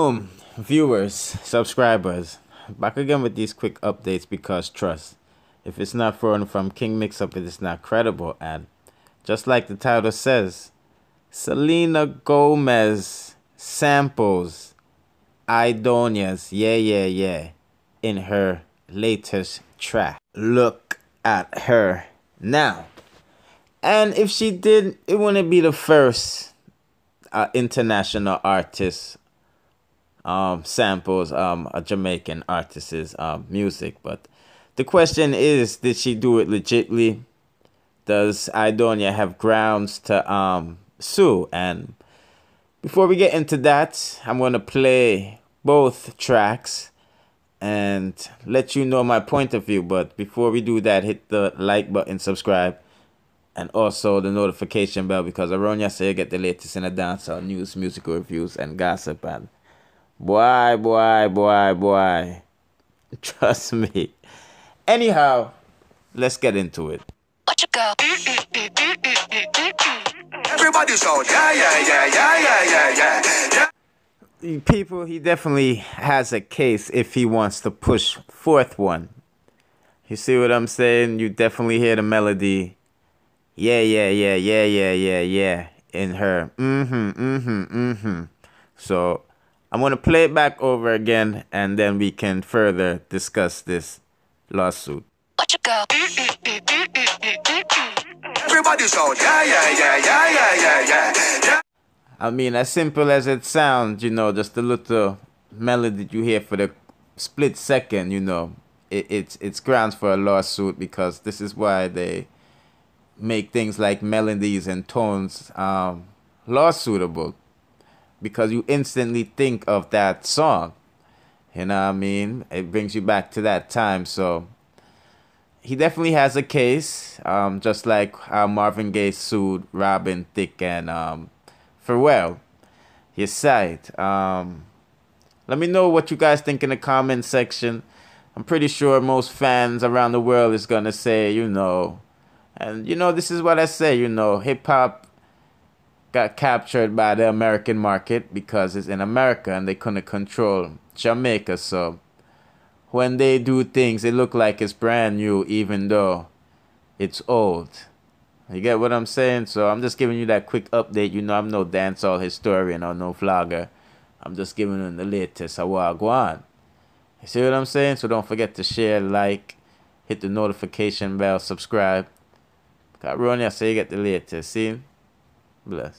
Boom, viewers, subscribers, back again with these quick updates because trust. If it's not thrown from King Mixup, it is not credible. And just like the title says, Selena Gomez samples Idonias, yeah, yeah, yeah, in her latest track. Look at her now. And if she did, it wouldn't be the first uh, international artist um, samples um, a Jamaican artist's uh, music. But the question is, did she do it legitly? Does Idonia have grounds to um, sue? And before we get into that, I'm going to play both tracks and let you know my point of view. But before we do that, hit the like button, subscribe, and also the notification bell because Aronia say you get the latest in the dancehall news, musical reviews, and gossip and Boy, boy, boy, boy. Trust me. Anyhow, let's get into it. Watch it go. Everybody shout, yeah, yeah, yeah, yeah, yeah, yeah, yeah. People, he definitely has a case if he wants to push fourth one. You see what I'm saying? You definitely hear the melody. Yeah, yeah, yeah, yeah, yeah, yeah, yeah. In her. Mm-hmm, mm-hmm, mm-hmm. So I'm going to play it back over again and then we can further discuss this lawsuit. Watch it go. yeah, yeah, yeah, yeah, yeah, yeah, yeah, I mean, as simple as it sounds, you know, just a little melody you hear for the split second, you know, it, it's it's grounds for a lawsuit because this is why they make things like melodies and tones um, lawsuitable because you instantly think of that song. You know what I mean? It brings you back to that time. So he definitely has a case, um, just like how Marvin Gaye sued Robin Thicke and um, farewell, His side. Um, let me know what you guys think in the comment section. I'm pretty sure most fans around the world is gonna say, you know, and you know, this is what I say, you know, hip hop got captured by the American market because it's in America and they couldn't control Jamaica. So when they do things, it look like it's brand new, even though it's old. You get what I'm saying? So I'm just giving you that quick update. You know, I'm no dancehall historian or no vlogger. I'm just giving you the latest of what You see what I'm saying? So don't forget to share, like, hit the notification bell, subscribe. Got Ronnie, so you get the latest. See? Bless.